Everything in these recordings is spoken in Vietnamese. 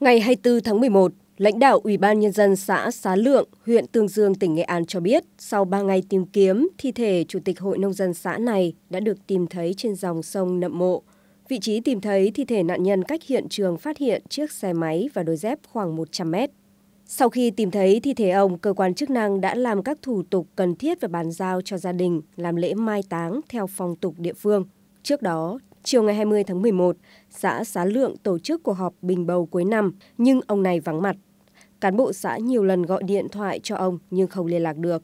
Ngày 24 tháng 11, lãnh đạo Ủy ban Nhân dân xã Xá Lượng, huyện Tương Dương, tỉnh Nghệ An cho biết, sau 3 ngày tìm kiếm, thi thể Chủ tịch Hội Nông dân xã này đã được tìm thấy trên dòng sông Nậm Mộ. Vị trí tìm thấy thi thể nạn nhân cách hiện trường phát hiện chiếc xe máy và đôi dép khoảng 100 mét. Sau khi tìm thấy thi thể ông, cơ quan chức năng đã làm các thủ tục cần thiết và bàn giao cho gia đình làm lễ mai táng theo phong tục địa phương. Trước đó, Chiều ngày 20 tháng 11, xã Xá Lượng tổ chức cuộc họp bình bầu cuối năm, nhưng ông này vắng mặt. Cán bộ xã nhiều lần gọi điện thoại cho ông nhưng không liên lạc được.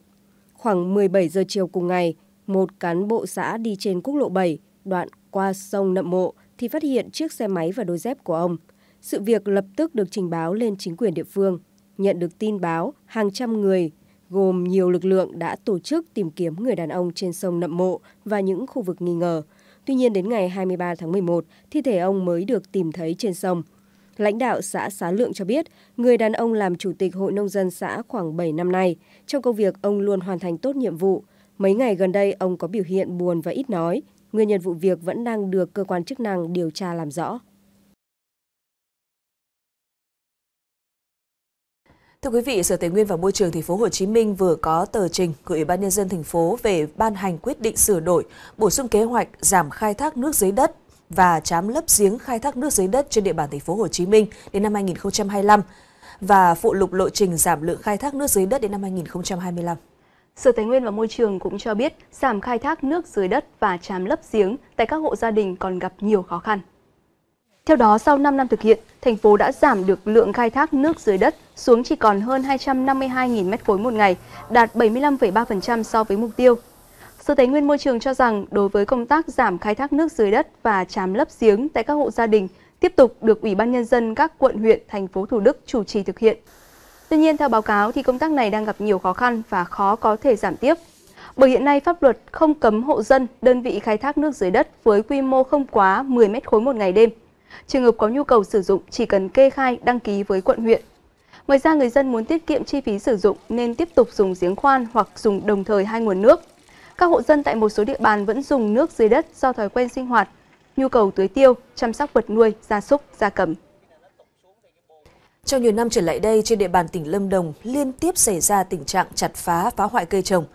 Khoảng 17 giờ chiều cùng ngày, một cán bộ xã đi trên quốc lộ 7, đoạn qua sông Nậm Mộ thì phát hiện chiếc xe máy và đôi dép của ông. Sự việc lập tức được trình báo lên chính quyền địa phương. Nhận được tin báo, hàng trăm người gồm nhiều lực lượng đã tổ chức tìm kiếm người đàn ông trên sông Nậm Mộ và những khu vực nghi ngờ – Tuy nhiên đến ngày 23 tháng 11, thi thể ông mới được tìm thấy trên sông. Lãnh đạo xã Xá Lượng cho biết, người đàn ông làm chủ tịch hội nông dân xã khoảng 7 năm nay. Trong công việc, ông luôn hoàn thành tốt nhiệm vụ. Mấy ngày gần đây, ông có biểu hiện buồn và ít nói. Nguyên nhân vụ việc vẫn đang được cơ quan chức năng điều tra làm rõ. Thưa quý vị, Sở Tài nguyên và Môi trường thành phố Hồ Chí Minh vừa có tờ trình gửi Ủy ban nhân dân thành phố về ban hành quyết định sửa đổi, bổ sung kế hoạch giảm khai thác nước dưới đất và chám lấp giếng khai thác nước dưới đất trên địa bàn thành phố Hồ Chí Minh đến năm 2025 và phụ lục lộ trình giảm lượng khai thác nước dưới đất đến năm 2025. Sở Tài nguyên và Môi trường cũng cho biết giảm khai thác nước dưới đất và chám lấp giếng tại các hộ gia đình còn gặp nhiều khó khăn. Theo đó, sau 5 năm thực hiện, thành phố đã giảm được lượng khai thác nước dưới đất xuống chỉ còn hơn 252.000 m3 một ngày, đạt 75,3% so với mục tiêu. Sở Tài nguyên Môi trường cho rằng đối với công tác giảm khai thác nước dưới đất và chám lấp giếng tại các hộ gia đình tiếp tục được Ủy ban Nhân dân các quận huyện, thành phố Thủ Đức chủ trì thực hiện. Tuy nhiên, theo báo cáo thì công tác này đang gặp nhiều khó khăn và khó có thể giảm tiếp. Bởi hiện nay pháp luật không cấm hộ dân, đơn vị khai thác nước dưới đất với quy mô không quá 10 mét khối một ngày đêm – Trường hợp có nhu cầu sử dụng chỉ cần kê khai đăng ký với quận huyện. Ngoài ra người dân muốn tiết kiệm chi phí sử dụng nên tiếp tục dùng giếng khoan hoặc dùng đồng thời hai nguồn nước. Các hộ dân tại một số địa bàn vẫn dùng nước dưới đất do thói quen sinh hoạt, nhu cầu tưới tiêu, chăm sóc vật nuôi, gia súc, gia cầm. Trong nhiều năm trở lại đây, trên địa bàn tỉnh Lâm Đồng liên tiếp xảy ra tình trạng chặt phá, phá hoại cây trồng.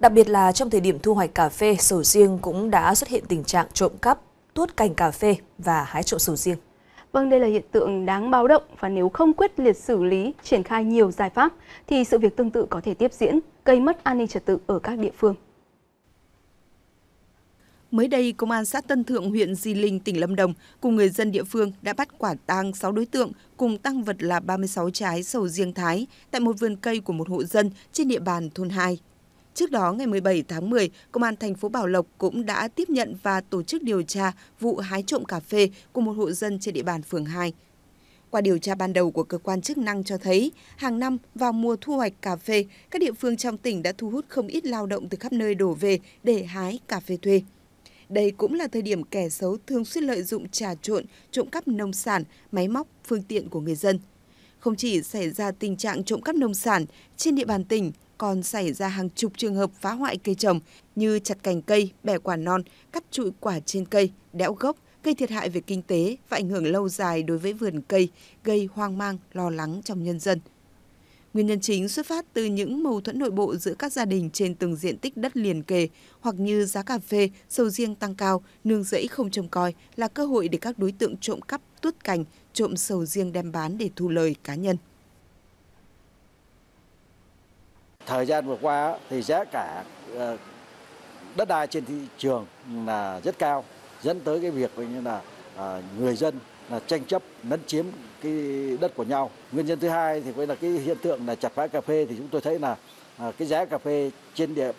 Đặc biệt là trong thời điểm thu hoạch cà phê, sầu riêng cũng đã xuất hiện tình trạng trộm cắp, tuốt cành cà phê và hái trộm sầu riêng. Vâng, đây là hiện tượng đáng báo động và nếu không quyết liệt xử lý, triển khai nhiều giải pháp thì sự việc tương tự có thể tiếp diễn, gây mất an ninh trật tự ở các địa phương. Mới đây, Công an xã Tân Thượng, huyện Di Linh, tỉnh Lâm Đồng cùng người dân địa phương đã bắt quả tang 6 đối tượng cùng tăng vật là 36 trái sầu riêng Thái tại một vườn cây của một hộ dân trên địa bàn thôn 2. Trước đó, ngày 17 tháng 10, Công an thành phố Bảo Lộc cũng đã tiếp nhận và tổ chức điều tra vụ hái trộm cà phê của một hộ dân trên địa bàn phường 2. Qua điều tra ban đầu của cơ quan chức năng cho thấy, hàng năm vào mùa thu hoạch cà phê, các địa phương trong tỉnh đã thu hút không ít lao động từ khắp nơi đổ về để hái cà phê thuê. Đây cũng là thời điểm kẻ xấu thường xuyên lợi dụng trà trộn, trộm cắp nông sản, máy móc, phương tiện của người dân. Không chỉ xảy ra tình trạng trộm cắp nông sản, trên địa bàn tỉnh, còn xảy ra hàng chục trường hợp phá hoại cây trồng như chặt cành cây, bẻ quả non, cắt trụi quả trên cây, đẽo gốc, gây thiệt hại về kinh tế và ảnh hưởng lâu dài đối với vườn cây, gây hoang mang, lo lắng trong nhân dân. Nguyên nhân chính xuất phát từ những mâu thuẫn nội bộ giữa các gia đình trên từng diện tích đất liền kề, hoặc như giá cà phê, sầu riêng tăng cao, nương rẫy không trông coi là cơ hội để các đối tượng trộm cắp, tuốt cành, trộm sầu riêng đem bán để thu lời cá nhân. thời gian vừa qua thì giá cả ờ, đất đai trên thị trường là rất cao dẫn tới cái việc như là ờ, người dân là tranh chấp lấn chiếm cái đất của nhau nguyên nhân thứ hai thì coi là cái hiện tượng là chặt phá cà phê thì chúng tôi thấy là ờ, cái giá cà phê trên địa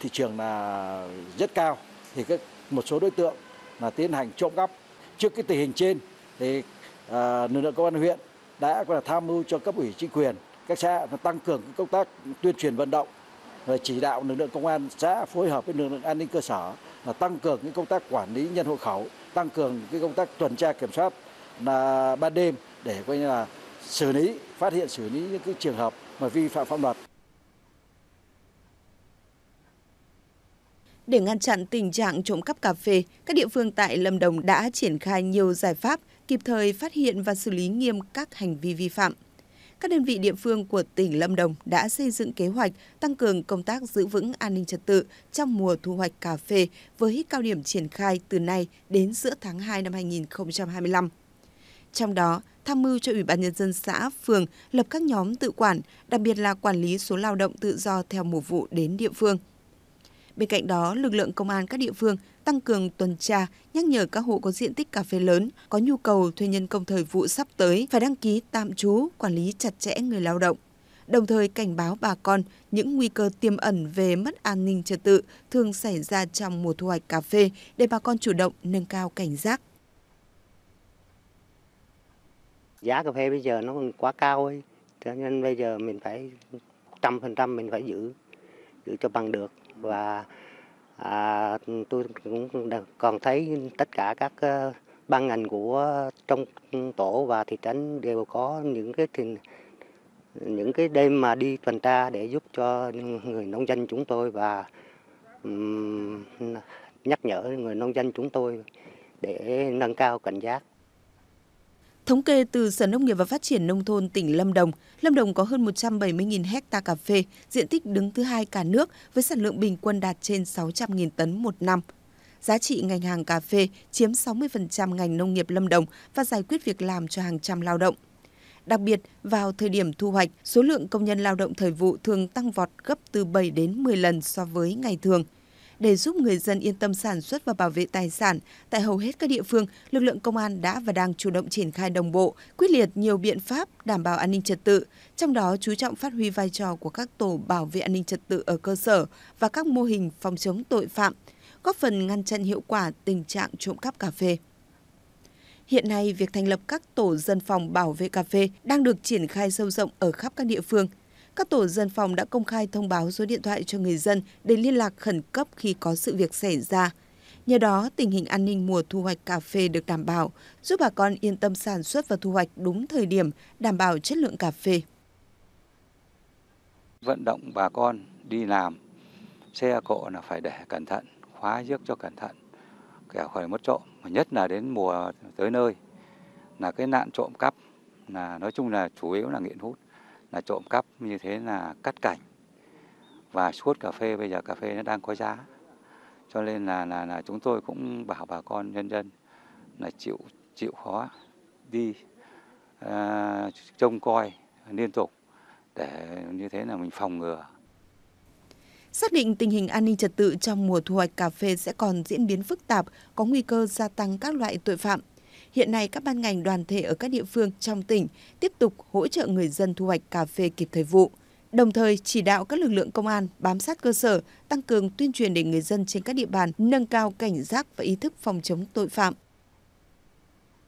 thị trường là rất cao thì các một số đối tượng là tiến hành trộm cắp trước cái tình hình trên thì lực lượng công an huyện đã có tham mưu cho cấp ủy chính quyền các xã và tăng cường công tác tuyên truyền vận động rồi chỉ đạo lực lượng công an xã phối hợp với lực lượng an ninh cơ sở là tăng cường những công tác quản lý nhân hộ khẩu, tăng cường cái công tác tuần tra kiểm soát là ban đêm để coi như là xử lý, phát hiện xử lý những cái trường hợp mà vi phạm pháp luật. Để ngăn chặn tình trạng trộm cắp cà phê, các địa phương tại Lâm Đồng đã triển khai nhiều giải pháp kịp thời phát hiện và xử lý nghiêm các hành vi vi phạm các đơn vị địa phương của tỉnh Lâm Đồng đã xây dựng kế hoạch tăng cường công tác giữ vững an ninh trật tự trong mùa thu hoạch cà phê với cao điểm triển khai từ nay đến giữa tháng 2 năm 2025. Trong đó, tham mưu cho Ủy ban Nhân dân xã, phường lập các nhóm tự quản, đặc biệt là quản lý số lao động tự do theo mùa vụ đến địa phương – Bên cạnh đó, lực lượng công an các địa phương tăng cường tuần tra, nhắc nhở các hộ có diện tích cà phê lớn, có nhu cầu thuê nhân công thời vụ sắp tới phải đăng ký tạm trú, quản lý chặt chẽ người lao động. Đồng thời cảnh báo bà con những nguy cơ tiềm ẩn về mất an ninh trật tự thường xảy ra trong mùa thu hoạch cà phê để bà con chủ động nâng cao cảnh giác. Giá cà phê bây giờ nó còn quá cao ấy, cho nên bây giờ mình phải trăm phần trăm mình phải giữ giữ cho bằng được và à, tôi cũng còn thấy tất cả các ờ, ban ngành của trong tổ và thị trấn đều có những cái thì, những cái đêm mà đi tuần tra để giúp cho người nông dân chúng tôi và um, nhắc nhở người nông dân chúng tôi để nâng cao cảnh giác Thống kê từ Sở Nông nghiệp và Phát triển Nông thôn tỉnh Lâm Đồng, Lâm Đồng có hơn 170.000 hecta cà phê, diện tích đứng thứ hai cả nước với sản lượng bình quân đạt trên 600.000 tấn một năm. Giá trị ngành hàng cà phê chiếm 60% ngành nông nghiệp Lâm Đồng và giải quyết việc làm cho hàng trăm lao động. Đặc biệt, vào thời điểm thu hoạch, số lượng công nhân lao động thời vụ thường tăng vọt gấp từ 7 đến 10 lần so với ngày thường – để giúp người dân yên tâm sản xuất và bảo vệ tài sản. Tại hầu hết các địa phương, lực lượng công an đã và đang chủ động triển khai đồng bộ, quyết liệt nhiều biện pháp đảm bảo an ninh trật tự, trong đó chú trọng phát huy vai trò của các tổ bảo vệ an ninh trật tự ở cơ sở và các mô hình phòng chống tội phạm, góp phần ngăn chặn hiệu quả tình trạng trộm cắp cà phê. Hiện nay, việc thành lập các tổ dân phòng bảo vệ cà phê đang được triển khai sâu rộng ở khắp các địa phương các tổ dân phòng đã công khai thông báo số điện thoại cho người dân để liên lạc khẩn cấp khi có sự việc xảy ra. Nhờ đó, tình hình an ninh mùa thu hoạch cà phê được đảm bảo, giúp bà con yên tâm sản xuất và thu hoạch đúng thời điểm, đảm bảo chất lượng cà phê. Vận động bà con đi làm, xe cộ là phải để cẩn thận, khóa giếc cho cẩn thận, kẻ khỏi mất trộm, nhất là đến mùa tới nơi là cái nạn trộm cắp là nói chung là chủ yếu là nghiện hút là trộm cắp như thế là cắt cảnh và suốt cà phê bây giờ cà phê nó đang có giá cho nên là là, là chúng tôi cũng bảo bà con nhân dân là chịu chịu khó đi à, trông coi liên tục để như thế là mình phòng ngừa Xác định tình hình an ninh trật tự trong mùa thu hoạch cà phê sẽ còn diễn biến phức tạp, có nguy cơ gia tăng các loại tội phạm Hiện nay các ban ngành đoàn thể ở các địa phương trong tỉnh tiếp tục hỗ trợ người dân thu hoạch cà phê kịp thời vụ. Đồng thời chỉ đạo các lực lượng công an bám sát cơ sở, tăng cường tuyên truyền để người dân trên các địa bàn nâng cao cảnh giác và ý thức phòng chống tội phạm,